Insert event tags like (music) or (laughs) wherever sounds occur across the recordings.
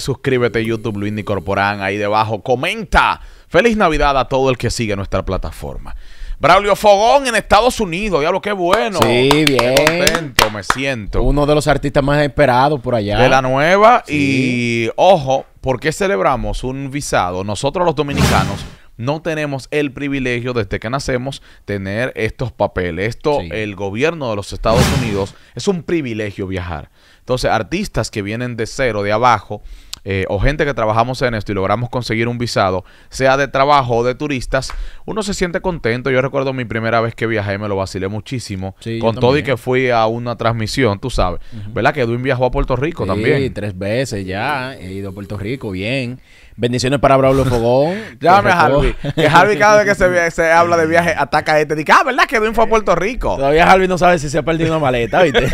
suscríbete a YouTube Luis Corporán ahí debajo. Comenta. Feliz Navidad a todo el que sigue nuestra plataforma. Braulio Fogón en Estados Unidos, diablo, qué bueno. Sí, bien. contento, me siento. Uno de los artistas más esperados por allá. De la nueva y ojo, ¿por qué celebramos un visado? Nosotros los dominicanos no tenemos el privilegio desde que nacemos tener estos papeles. Esto, el gobierno de los Estados Unidos, es un privilegio viajar. Entonces, artistas que vienen de cero, de abajo, eh, o gente que trabajamos en esto y logramos conseguir un visado, sea de trabajo o de turistas, uno se siente contento. Yo recuerdo mi primera vez que viajé, me lo vacilé muchísimo. con todo y que fui a una transmisión, tú sabes. ¿Verdad? Que Edwin viajó a Puerto Rico también. Sí, tres veces ya. He ido a Puerto Rico, bien. Bendiciones para Braulio Fogón. (laughs) Llámame a Harvey. Que Harvey cada vez que se, habla de viaje ataca a este. Dice, ah, ¿verdad que Edwin fue a Puerto Rico? Todavía Harvey no sabe si se ha perdido una maleta, ¿viste? (laughs)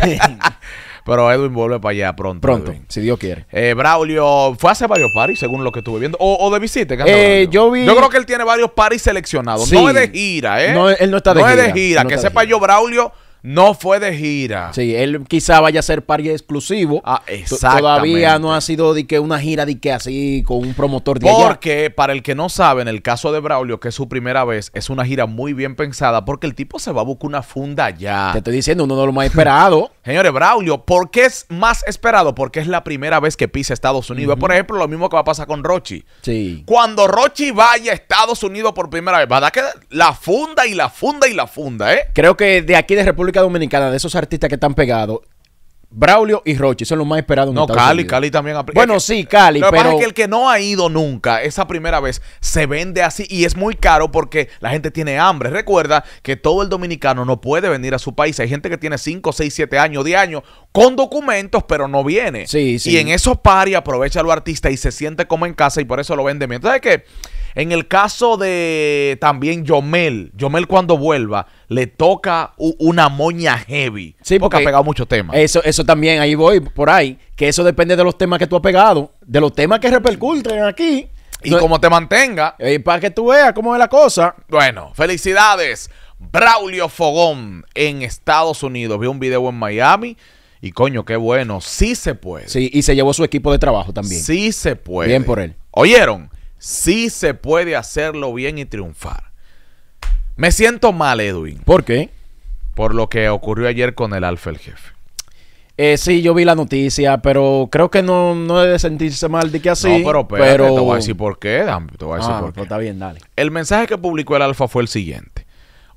Pero Edwin vuelve para allá pronto. Pronto, si Dios quiere. Eh, Braulio fue a hacer varios paris, según lo que estuve viendo. O, de visita. Eh, yo vi... Yo creo que él tiene varios paris seleccionados. No es de gira, ¿eh? No, él no está de gira. No es de gira. que sepa yo, Braulio no fue de gira. Sí, él quizá vaya a ser par exclusivo. Ah, Todavía no ha sido de que una gira de que así con un promotor de Porque para el que no sabe, en el caso de Braulio, que es su primera vez, es una gira muy bien pensada porque el tipo se va a buscar una funda ya. Te estoy diciendo, uno no lo más esperado (laughs) Señores, Braulio, ¿por qué es más esperado? Porque es la primera vez que pisa Estados Unidos. Por ejemplo, lo mismo que va a pasar con Rochi. Sí. Cuando Rochi vaya a Estados Unidos por primera vez, va a dar que la funda y la funda y la funda, ¿eh? Creo que de aquí de República Dominicana de esos artistas que están pegados Braulio y Rochi son los más esperados. no, Cali, Cali también Bueno, sí, Cali, lo pero. pasa es que el que no ha ido nunca, esa primera vez, se vende así y es muy caro porque la gente tiene hambre. Recuerda que todo el dominicano no puede venir a su país. Hay gente que tiene 5, 6, 7 años, de años con documentos, pero no viene. Sí, Y en esos y aprovecha a los artistas y se siente como en casa y por eso lo vende bien. que qué? En el caso de también Yomel, Yomel cuando vuelva, le toca una moña heavy. Sí, porque, ha pegado muchos temas. Eso, eso también, ahí voy, por ahí, que eso depende de los temas que tú has pegado, de los temas que repercuten aquí. Y cómo como te mantenga. Y eh, para que tú veas cómo es la cosa. Bueno, felicidades. Braulio Fogón en Estados Unidos. Vi un video en Miami. Y coño, qué bueno. Sí se puede. Sí, y se llevó su equipo de trabajo también. Sí se puede. Bien por él. ¿Oyeron? sí se puede hacerlo bien y triunfar. Me siento mal, Edwin. ¿Por qué? Por lo que ocurrió ayer con el Alfa el jefe. Eh, sí, yo vi la noticia, pero creo que no, no debe sentirse mal de que así. No, pero, te voy a decir por qué. Te ah, pues Está bien, dale. El mensaje que publicó el Alfa fue el siguiente.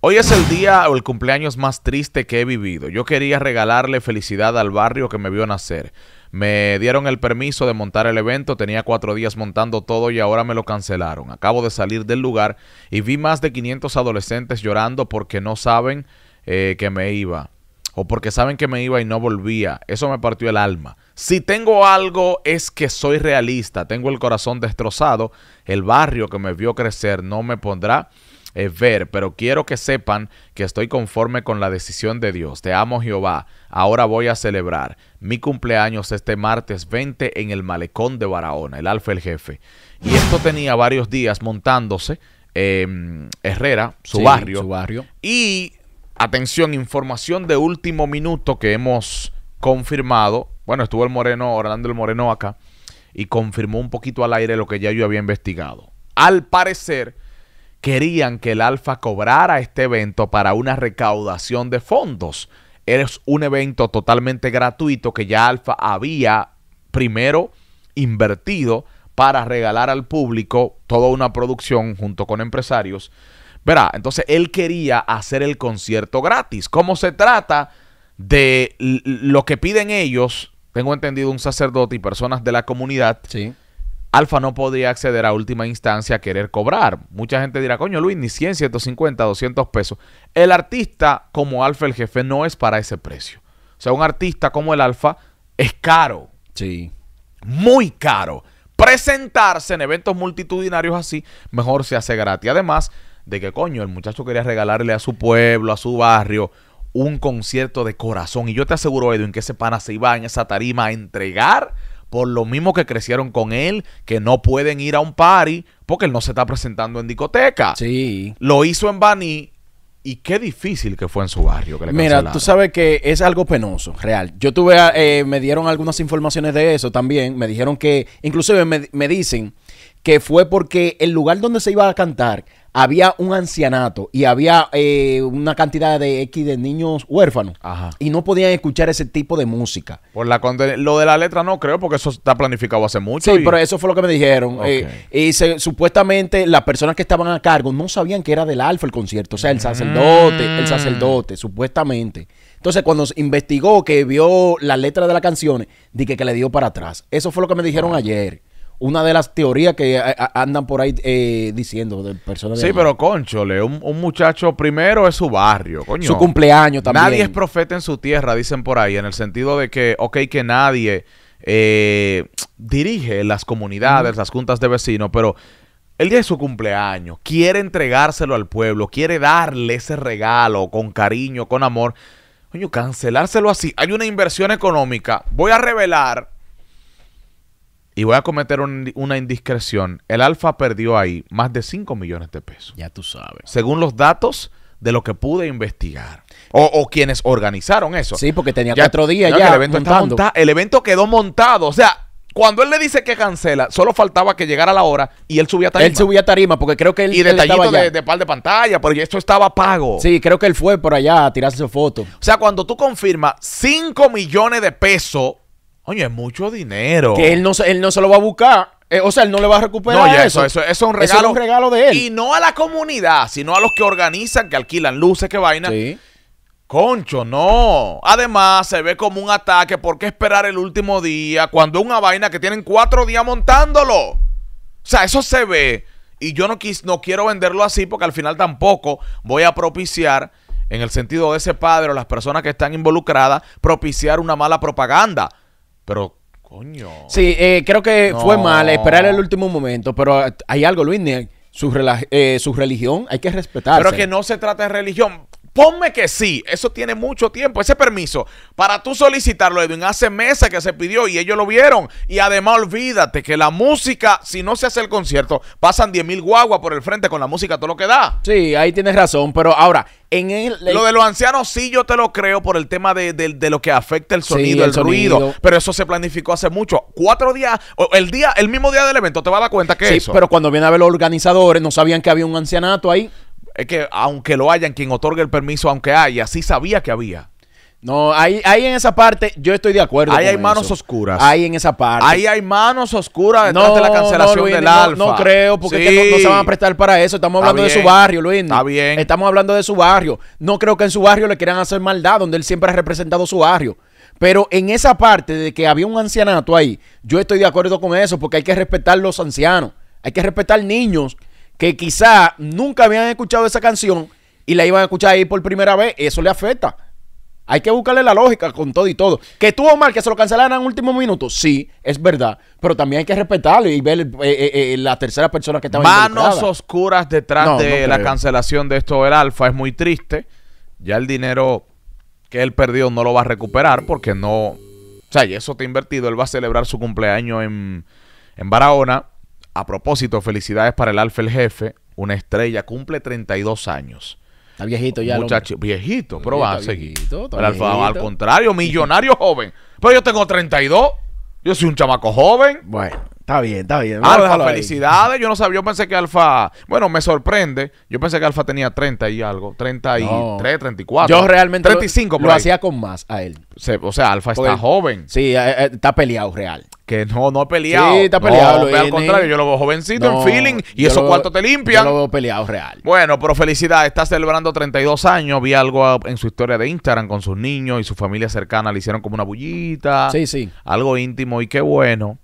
Hoy es el día o el cumpleaños más triste que he vivido. Yo quería regalarle felicidad al barrio que me vio nacer. Me dieron el permiso de montar el evento, tenía cuatro días montando todo y ahora me lo cancelaron. Acabo de salir del lugar y vi más de 500 adolescentes llorando porque no saben eh, que me iba o porque saben que me iba y no volvía. Eso me partió el alma. Si tengo algo es que soy realista, tengo el corazón destrozado, el barrio que me vio crecer no me pondrá ...es ver, pero quiero que sepan que estoy conforme con la decisión de Dios. Te amo Jehová. Ahora voy a celebrar mi cumpleaños este martes 20 en el malecón de Barahona, el alfa el jefe. Y esto tenía varios días montándose em, Herrera, su, barrio, su barrio. Y atención, información de último minuto que hemos confirmado. Bueno, estuvo el Moreno, Orlando el Moreno acá, y confirmó un poquito al aire lo que ya yo había investigado. Al parecer, querían que el Alfa cobrara este evento para una recaudación de fondos. Es un evento totalmente gratuito que ya Alfa había primero invertido para regalar al público toda una producción junto con empresarios. Verá, entonces él quería hacer el concierto gratis. ¿Cómo se trata de lo que piden ellos, tengo entendido un sacerdote y personas de la comunidad. Sí Alfa no podía acceder a última instancia a querer cobrar. Mucha gente dirá, coño Luis, ni 100, 150, 200 pesos. El artista como Alfa el jefe no es para ese precio. O sea, un artista como el Alfa es caro. Sí. Muy caro. Presentarse en eventos multitudinarios así, mejor se hace gratis. Además de que, coño, el muchacho quería regalarle a su pueblo, a su barrio, un concierto de corazón. Y yo te aseguro, Edwin, que ese pana se iba en esa tarima a entregar por lo mismo que crecieron con él, que no pueden ir a un party porque él no se está presentando en discoteca. Sí. Lo hizo en Bani y qué difícil que fue en su barrio. Mira, tú sabes que es algo penoso, real. Yo tuve, ah, eh, me dieron algunas informaciones de eso también. Me dijeron que, inclusive me dicen que fue porque el lugar donde se iba a cantar había un ancianato y había eh, una cantidad de X de niños huérfanos y no podían escuchar ese tipo de música. Por la lo de la letra no creo porque eso está planificado hace mucho. Sí, pero eso fue lo que me dijeron. Eh, y supuestamente las personas que estaban a cargo no sabían que era del Alfa el concierto, o sea, el sacerdote, el mm. sacerdote, supuestamente. Entonces, cuando investigó que vio la letra de las canciones, dije que, le dio para atrás. Eso fue lo que me dijeron ah. ayer una de las teorías que andan por ahí eh, diciendo de personas. Sí, pero conchole, un, muchacho primero es su barrio, Su cumpleaños también. Nadie es profeta en su tierra, dicen por ahí, en el sentido de que, ok, que nadie eh, dirige las comunidades, las juntas de vecinos, pero el día de su cumpleaños quiere entregárselo al pueblo, quiere darle ese regalo con cariño, con amor. Coño, cancelárselo así. Hay una inversión económica. Voy a revelar y voy a cometer una indiscreción. El Alfa perdió ahí más de 5 millones de pesos. Ya tú sabes. Según los datos de lo que pude investigar. O, quienes organizaron eso. Sí, porque tenía cuatro días ya. el, evento el evento quedó montado. O sea, cuando él le dice que cancela, solo faltaba que llegara la hora y él subía tarima. Él subía tarima porque creo que él. Y detallito de, de, par de pantalla, porque esto estaba pago. Sí, creo que él fue por allá a tirarse su foto. O sea, cuando tú confirmas 5 millones de pesos Oye, es mucho dinero. Que él no, él no se lo va a buscar. Eh, o sea, él no le va a recuperar no, ya eso. Eso, es un regalo, es un regalo de él. Y no a la comunidad, sino a los que organizan, que alquilan luces, que vaina. Sí. Concho, no. Además, se ve como un ataque. ¿Por qué esperar el último día cuando una vaina que tienen cuatro días montándolo? O sea, eso se ve. Y yo no, no quiero venderlo así porque al final tampoco voy a propiciar, en el sentido de ese padre o las personas que están involucradas, propiciar una mala propaganda. Pero, coño. Sí, eh, creo que fue mal esperar el último momento, pero hay algo, Luis. Su, eh, su religión hay que respetar. Pero que no se trata de religión. Ponme que sí, eso tiene mucho tiempo, ese permiso. Para tú solicitarlo, Edwin, hace meses que se pidió y ellos lo vieron. Y además olvídate que la música, si no se hace el concierto, pasan 10 mil guaguas por el frente con la música, todo lo que da. Sí, ahí tienes razón, pero ahora, en el, Lo de los ancianos sí yo te lo creo por el tema de, de, lo que afecta el sonido, el, ruido, pero eso se planificó hace mucho. Cuatro días, el día, el mismo día del evento, te vas a dar cuenta que eso. pero cuando vienen a ver los organizadores, no sabían que había un ancianato ahí es que aunque lo hayan, quien otorgue el permiso, aunque haya, sí sabía que había. No, ahí, en esa parte yo estoy de acuerdo. Ahí hay manos oscuras. Ahí en esa parte. Ahí hay manos oscuras detrás no, de la cancelación no, del Alfa. No creo, porque no, se van a prestar para eso. Estamos hablando de su barrio, Luis. Está bien. Estamos hablando de su barrio. No creo que en su barrio le quieran hacer maldad, donde él siempre ha representado su barrio. Pero en esa parte de que había un ancianato ahí, yo estoy de acuerdo con eso, porque hay que respetar los ancianos. Hay que respetar niños que quizá nunca habían escuchado esa canción y la iban a escuchar ahí por primera vez, eso le afecta. Hay que buscarle la lógica con todo y todo. Que estuvo mal que se lo cancelaran en último minuto, sí, es verdad. Pero también hay que respetarlo y ver eh, eh, eh, la tercera persona que estaba Manos oscuras detrás de la cancelación de esto del Alfa. Es muy triste. Ya el dinero que él perdió no lo va a recuperar porque no. O sea, y eso está invertido. Él va a celebrar su cumpleaños en, en Barahona. A propósito, felicidades para el Alfa el Jefe, una estrella, cumple 32 años. Está viejito ya. Muchacho, viejito, pero va a seguir. al, al contrario, millonario (laughs) joven. Pero yo tengo 32. Yo soy un chamaco joven. Bueno, está bien, está bien. Alfa, felicidades. Yo no sabía, yo pensé que Alfa. Bueno, me sorprende. Yo pensé que Alfa tenía 30 y algo. 33, 34. Yo realmente. 35, lo, hacía con más a él. o sea, Alfa está joven. Sí, eh, eh, está peleado real que no, no he peleado. Sí, está peleado. al contrario, yo lo veo jovencito en feeling y esos cuartos te limpian. Yo lo veo peleado real. Bueno, pero felicidad, está celebrando 32 años. Vi algo en su historia de Instagram con sus niños y su familia cercana. Le hicieron como una bullita. Sí, sí. Algo íntimo y qué bueno.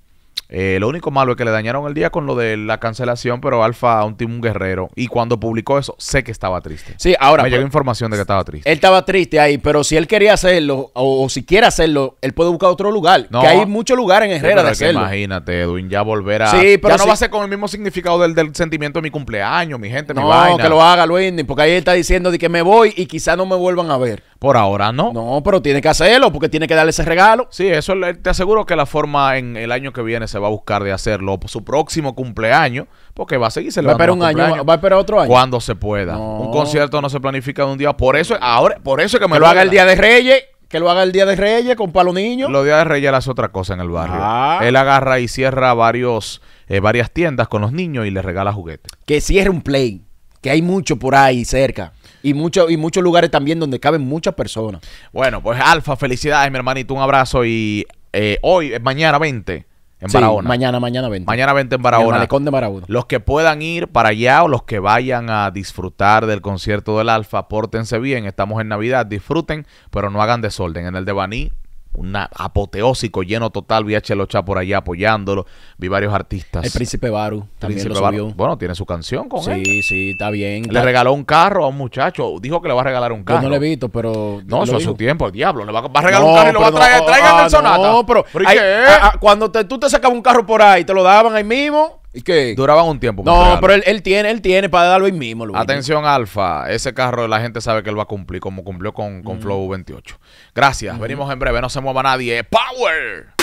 Eh, lo único malo es que le dañaron el día con lo de la cancelación, pero Alfa a un un guerrero. Y cuando publicó eso, sé que estaba triste. Sí, ahora. Me llegó pues, información de que estaba triste. Él estaba triste ahí, pero si él quería hacerlo, o, si quiere hacerlo, él puede buscar otro lugar. que hay muchos lugares en Herrera de hacerlo. Imagínate, Edwin, ya volver a. Sí, pero. Ya no va a ser con el mismo significado del, sentimiento de mi cumpleaños, mi gente, no, mi vaina. que lo haga, Luis, porque ahí él está diciendo de que me voy y quizás no me vuelvan a ver. Por ahora no. No, pero tiene que hacerlo porque tiene que darle ese regalo. Sí, eso te aseguro que la forma en el año que viene se va a buscar de hacerlo. Su próximo cumpleaños, porque va a seguir celebrando. Va a esperar un año, va a esperar otro año. Cuando se pueda. Un concierto no se planifica de un día. Por eso, ahora, por eso que me lo haga el Día de Reyes. Que lo haga el Día de Reyes con Palo niños. Los Días de Reyes Hace otra cosa en el barrio. Ah. Él agarra y cierra varios, eh, varias tiendas con los niños y les regala juguetes. Que cierre un play, que hay mucho por ahí cerca y, y muchos lugares también donde caben muchas personas. Bueno, pues Alfa, felicidades, mi hermanito. Un abrazo y eh, hoy, eh, mañana 20. En sí, Barahona. Mañana, mañana 20. Mañana 20 en Barahona. En de Barahona. Los que puedan ir para allá o los que vayan a disfrutar del concierto del Alfa, pórtense bien. Estamos en Navidad, disfruten, pero no hagan desorden. En el de Baní un apoteósico lleno total. Vi a Chelocha por allá apoyándolo. Vi varios artistas. El Príncipe Baru también lo subió. bueno, tiene su canción con sí, él. Sí, sí, está bien. Le regaló un carro a un muchacho. Dijo que le va a regalar un carro. Yo no le he visto, pero. No, eso es su tiempo, el diablo. Le va, a regalar un carro y lo va a traer. No, el ah, sonata. No, pero. Ah, ah, cuando tú te sacabas un carro por ahí, te lo daban ahí mismo. ¿Qué? Duraban un tiempo. No, pero él, tiene, él tiene para darlo ahí mismo. Atención, Alfa. Ese carro la gente sabe que él va a cumplir como cumplió con, con mm. Flow 28. Gracias. Venimos en breve. No se mueva nadie. ¡Power!